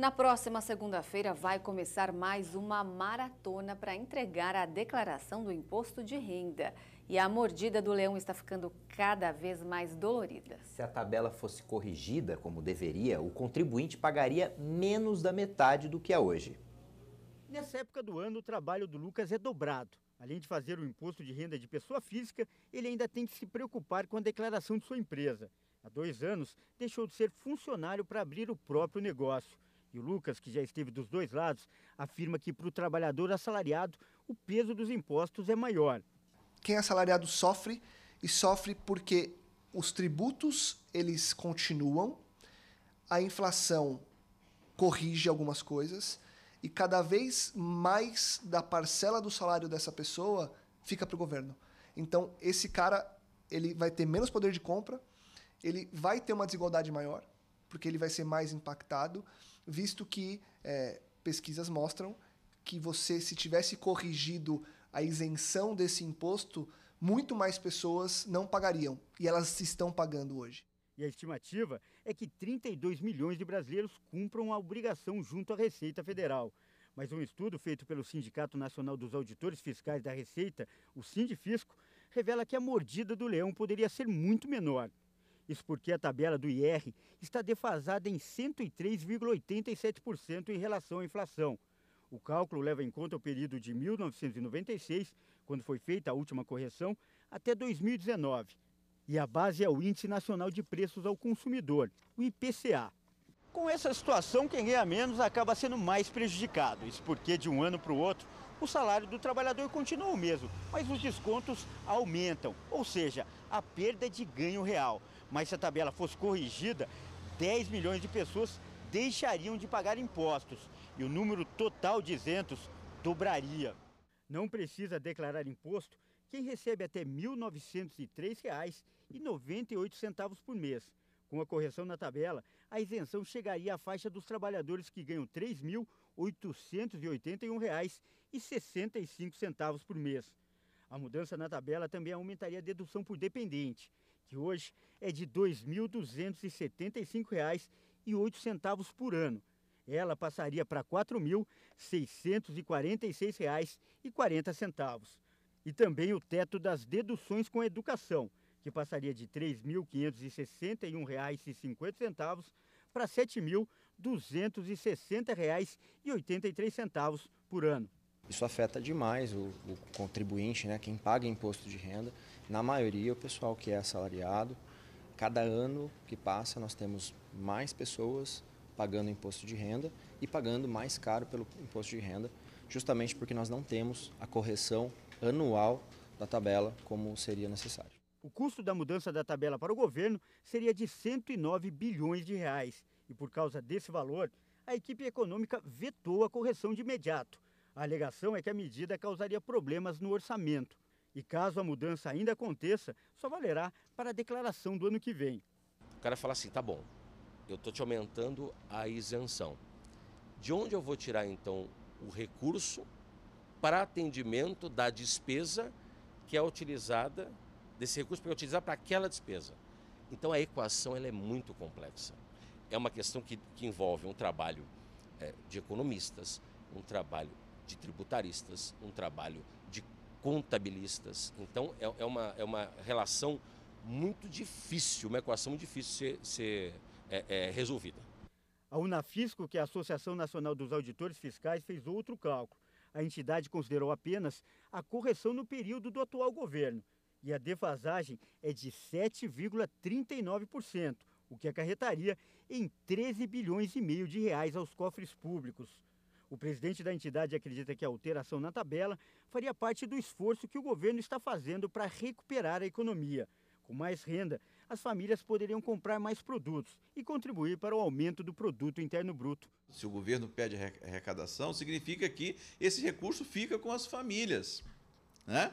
Na próxima segunda-feira vai começar mais uma maratona para entregar a declaração do imposto de renda. E a mordida do leão está ficando cada vez mais dolorida. Se a tabela fosse corrigida como deveria, o contribuinte pagaria menos da metade do que é hoje. Nessa época do ano, o trabalho do Lucas é dobrado. Além de fazer o imposto de renda de pessoa física, ele ainda tem que se preocupar com a declaração de sua empresa. Há dois anos, deixou de ser funcionário para abrir o próprio negócio. E o Lucas, que já esteve dos dois lados, afirma que para o trabalhador assalariado o peso dos impostos é maior. Quem é assalariado sofre e sofre porque os tributos eles continuam, a inflação corrige algumas coisas e cada vez mais da parcela do salário dessa pessoa fica para o governo. Então esse cara ele vai ter menos poder de compra, ele vai ter uma desigualdade maior porque ele vai ser mais impactado visto que é, pesquisas mostram que você, se tivesse corrigido a isenção desse imposto, muito mais pessoas não pagariam e elas estão pagando hoje. E a estimativa é que 32 milhões de brasileiros cumpram a obrigação junto à Receita Federal. Mas um estudo feito pelo Sindicato Nacional dos Auditores Fiscais da Receita, o Sindifisco, revela que a mordida do leão poderia ser muito menor. Isso porque a tabela do IR está defasada em 103,87% em relação à inflação. O cálculo leva em conta o período de 1996, quando foi feita a última correção, até 2019. E a base é o Índice Nacional de Preços ao Consumidor, o IPCA. Com essa situação, quem ganha menos acaba sendo mais prejudicado. Isso porque, de um ano para o outro, o salário do trabalhador continua o mesmo, mas os descontos aumentam, ou seja, a perda de ganho real. Mas se a tabela fosse corrigida, 10 milhões de pessoas deixariam de pagar impostos e o número total de isentos dobraria. Não precisa declarar imposto quem recebe até R$ 1.903,98 por mês. Com a correção na tabela, a isenção chegaria à faixa dos trabalhadores que ganham R$ 3.881,65 por mês. A mudança na tabela também aumentaria a dedução por dependente, que hoje é de R$ 2.275,08 por ano. Ela passaria para R$ 4.646,40. E também o teto das deduções com educação, que passaria de R$ 3.561,50 para R$ 7.260,83 por ano. Isso afeta demais o, o, contribuinte, né, quem paga imposto de renda, na maioria o pessoal que é assalariado. Cada ano que passa nós temos mais pessoas pagando imposto de renda e pagando mais caro pelo imposto de renda, justamente porque nós não temos a correção anual da tabela como seria necessário. O custo da mudança da tabela para o governo seria de 109 bilhões de reais e por causa desse valor, a equipe econômica vetou a correção de imediato. A alegação é que a medida causaria problemas no orçamento e caso a mudança ainda aconteça, só valerá para a declaração do ano que vem. O cara fala assim, tá bom, eu estou te aumentando a isenção. De onde eu vou tirar então o recurso para atendimento da despesa que é utilizada desse recurso para utilizar para aquela despesa. Então a equação ela é muito complexa. É uma questão que, que envolve um trabalho é, de economistas, um trabalho de tributaristas, um trabalho de contabilistas. Então é, é uma, é uma relação muito difícil, uma equação difícil de ser, ser é, é, resolvida. A Unafisco, que é a Associação Nacional dos Auditores Fiscais, fez outro cálculo. A entidade considerou apenas a correção no período do atual governo, e a defasagem é de 7,39%, o que acarretaria em 13 bilhões e meio de reais aos cofres públicos. O presidente da entidade acredita que a alteração na tabela faria parte do esforço que o governo está fazendo para recuperar a economia. Com mais renda, as famílias poderiam comprar mais produtos e contribuir para o aumento do produto interno bruto. Se o governo pede arrecadação, significa que esse recurso fica com as famílias, né?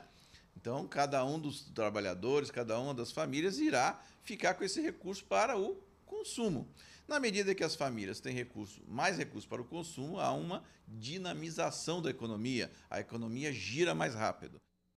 Então, cada um dos trabalhadores, cada uma das famílias irá ficar com esse recurso para o consumo. Na medida que as famílias têm recurso, mais recursos para o consumo, há uma dinamização da economia. A economia gira mais rápido.